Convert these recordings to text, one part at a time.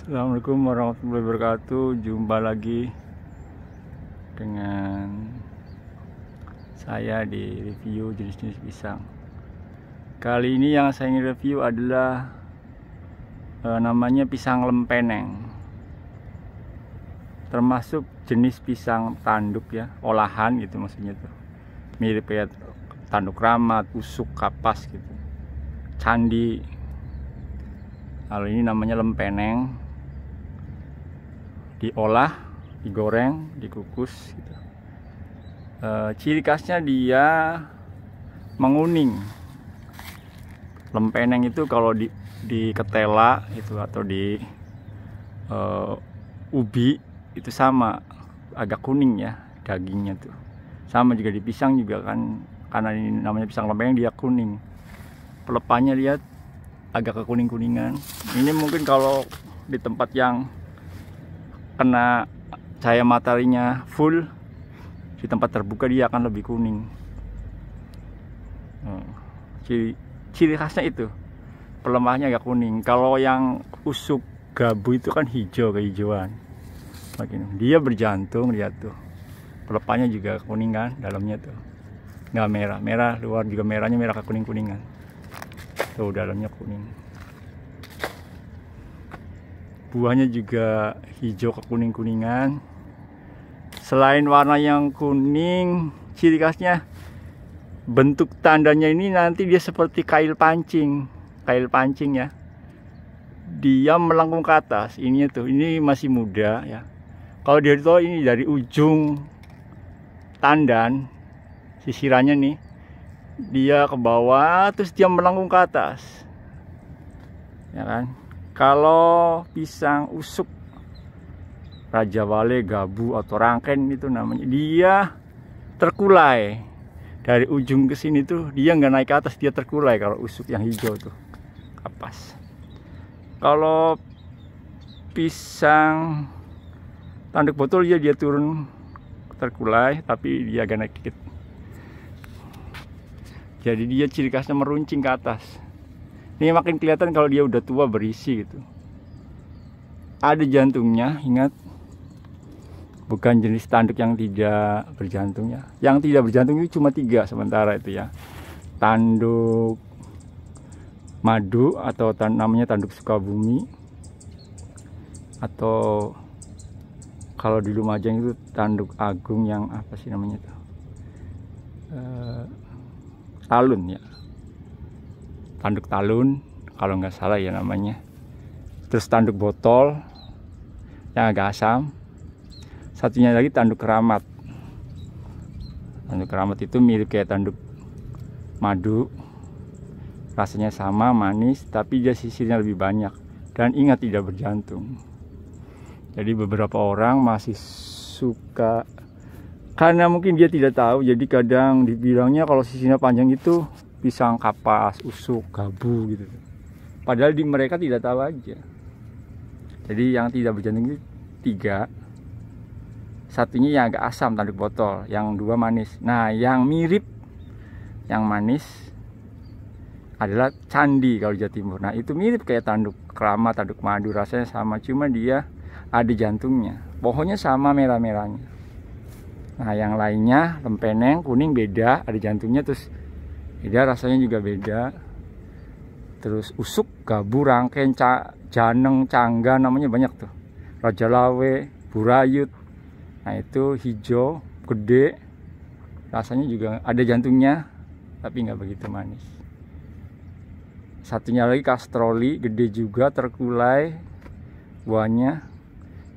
Assalamualaikum warahmatullahi wabarakatuh Jumpa lagi Dengan Saya di review jenis-jenis pisang Kali ini yang saya ingin review adalah eh, Namanya pisang lempeneng Termasuk jenis pisang tanduk ya Olahan gitu maksudnya tuh Mirip ya tanduk ramat, usuk, kapas gitu Candi kalau ini namanya lempeneng diolah digoreng dikukus gitu. e, ciri khasnya dia menguning lempeneng itu kalau di di ketela itu atau di e, ubi itu sama agak kuning ya dagingnya tuh sama juga di pisang juga kan karena ini namanya pisang lempeneng dia kuning Pelepahnya lihat agak kekuning kuningan ini mungkin kalau di tempat yang kena cahaya mataharinya full di tempat terbuka dia akan lebih kuning hmm. ciri, ciri khasnya itu pelemahnya agak kuning kalau yang usuk gabu itu kan hijau kehijauan makin dia berjantung lihat tuh pelepahnya juga kuning kan dalamnya tuh nggak merah merah luar juga merahnya merah ke kuning kuningan tuh dalamnya kuning buahnya juga hijau kekuning-kuningan selain warna yang kuning ciri khasnya bentuk tandanya ini nanti dia seperti kail pancing kail pancing ya dia melengkung ke atas ini tuh ini masih muda ya kalau dari tahu ini dari ujung tandan sisirannya nih dia ke bawah terus dia melengkung ke atas ya kan kalau pisang usuk raja wale gabu atau rangken itu namanya dia terkulai dari ujung ke sini tuh dia nggak naik ke atas dia terkulai kalau usuk yang hijau tuh kapas kalau pisang tanduk botol ya dia turun terkulai tapi dia agak naik dikit jadi dia ciri khasnya meruncing ke atas ini makin kelihatan kalau dia udah tua berisi gitu. Ada jantungnya, ingat. Bukan jenis tanduk yang tidak berjantungnya. Yang tidak berjantung itu cuma tiga sementara itu ya. Tanduk madu atau tan namanya tanduk Sukabumi atau kalau di Lumajang itu tanduk agung yang apa sih namanya itu? Uh, talun ya tanduk talun kalau nggak salah ya namanya terus tanduk botol yang agak asam satunya lagi tanduk keramat tanduk keramat itu mirip kayak tanduk madu rasanya sama manis tapi dia sisirnya lebih banyak dan ingat tidak berjantung jadi beberapa orang masih suka karena mungkin dia tidak tahu jadi kadang dibilangnya kalau sisinya panjang itu pisang kapas usuk gabu gitu padahal di mereka tidak tahu aja jadi yang tidak berjantung ini tiga satunya yang agak asam tanduk botol yang dua manis nah yang mirip yang manis adalah candi kalau Jawa Timur nah itu mirip kayak tanduk kerama tanduk madu rasanya sama cuma dia ada jantungnya pohonnya sama merah-merahnya nah yang lainnya lempeneng kuning beda ada jantungnya terus ya, rasanya juga beda terus usuk gaburang, kenca janeng cangga namanya banyak tuh raja lawe burayut nah itu hijau gede rasanya juga ada jantungnya tapi nggak begitu manis satunya lagi kastroli gede juga terkulai buahnya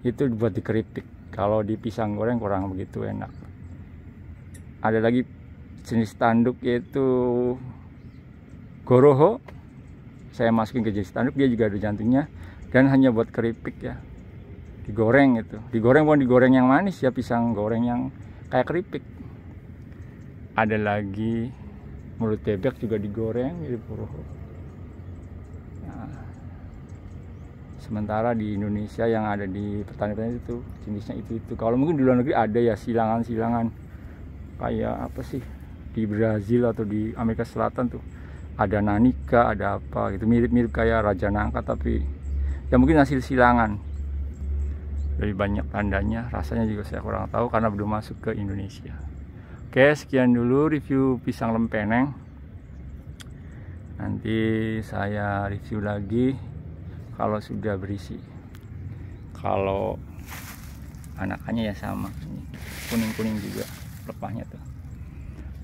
itu buat dikeripik. kalau di pisang goreng kurang begitu enak ada lagi jenis tanduk yaitu goroho saya masukin ke jenis tanduk dia juga ada jantungnya dan hanya buat keripik ya digoreng itu digoreng bukan digoreng yang manis ya pisang goreng yang kayak keripik ada lagi mulut bebek juga digoreng jadi goroho nah. sementara di Indonesia yang ada di petani-petani itu jenisnya itu itu kalau mungkin di luar negeri ada ya silangan-silangan kayak apa sih di Brazil atau di Amerika Selatan tuh ada nanika ada apa gitu mirip-mirip kayak raja nangka tapi ya mungkin hasil silangan lebih banyak tandanya rasanya juga saya kurang tahu karena belum masuk ke Indonesia oke sekian dulu review pisang lempeneng nanti saya review lagi kalau sudah berisi kalau anakannya ya sama kuning-kuning juga lepahnya tuh